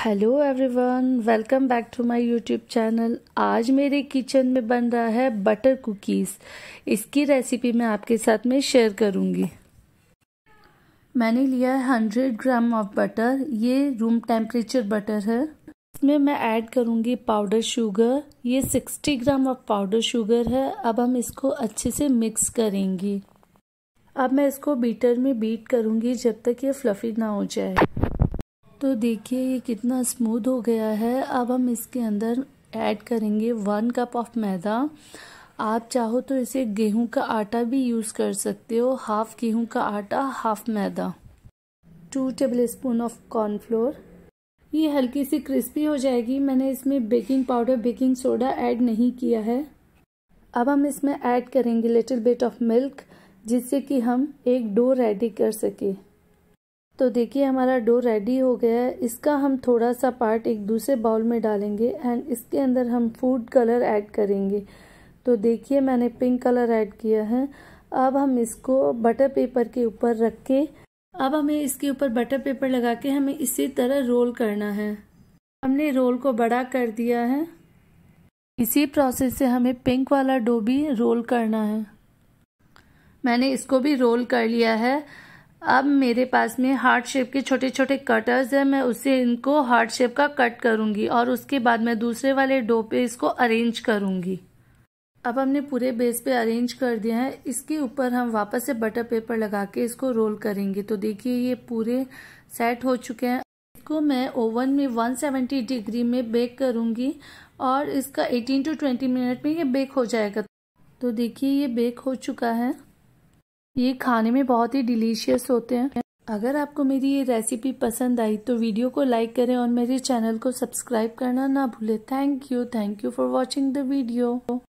hello everyone welcome back to my YouTube channel आज मेरे kitchen में बन रहा है बटर कुकीज़ इसकी रेसिपी मैं आपके साथ में शेयर करूँगी मैंने लिया है हंड्रेड ग्राम ऑफ बटर ये रूम टेम्परेचर बटर है इसमें मैं ऐड करूँगी पाउडर शुगर ये sixty gram of powder sugar है अब हम इसको अच्छे से मिक्स करेंगे अब मैं इसको बीटर में बीट करूँगी जब तक ये फ्लफ़ी ना हो जाए तो देखिए ये कितना स्मूथ हो गया है अब हम इसके अंदर ऐड करेंगे वन कप ऑफ मैदा आप चाहो तो इसे गेहूं का आटा भी यूज़ कर सकते हो हाफ गेहूं का आटा हाफ मैदा two table of cornflour ये हल्की सी क्रिस्पी हो जाएगी मैंने इसमें baking powder baking soda add नहीं किया है अब हम इसमें ऐड करेंगे लिटिल बिट ऑफ मिल्क जिससे कि हम एक डो रेडी कर सकें तो देखिए हमारा डो रेडी हो गया है इसका हम थोड़ा सा पार्ट एक दूसरे बाउल में डालेंगे एंड इसके अंदर हम फूड कलर ऐड करेंगे तो देखिए मैंने पिंक कलर ऐड किया है अब हम इसको बटर पेपर के ऊपर रख के अब हमें इसके ऊपर बटर पेपर लगा के हमें इसी तरह रोल करना है हमने रोल को बड़ा कर दिया है इसी प्रोसेस से हमें पिंक वाला डो भी रोल करना है मैंने इसको भी रोल कर लिया है अब मेरे पास में हार्ट शेप के छोटे छोटे कटर्स हैं मैं उसे इनको हार्ट शेप का कट करूंगी और उसके बाद मैं दूसरे वाले डो पे इसको अरेंज करूँगी अब हमने पूरे बेस पे अरेंज कर दिया है इसके ऊपर हम वापस से बटर पेपर लगा के इसको रोल करेंगे तो देखिए ये पूरे सेट हो चुके हैं इसको मैं ओवन में वन डिग्री में बेक करूँगी और इसका एटीन टू ट्वेंटी मिनट में ये बेक हो जाएगा तो देखिए ये बेक हो चुका है ये खाने में बहुत ही डिलीशियस होते हैं अगर आपको मेरी ये रेसिपी पसंद आई तो वीडियो को लाइक करें और मेरे चैनल को सब्सक्राइब करना ना भूले thank you thank you for watching the video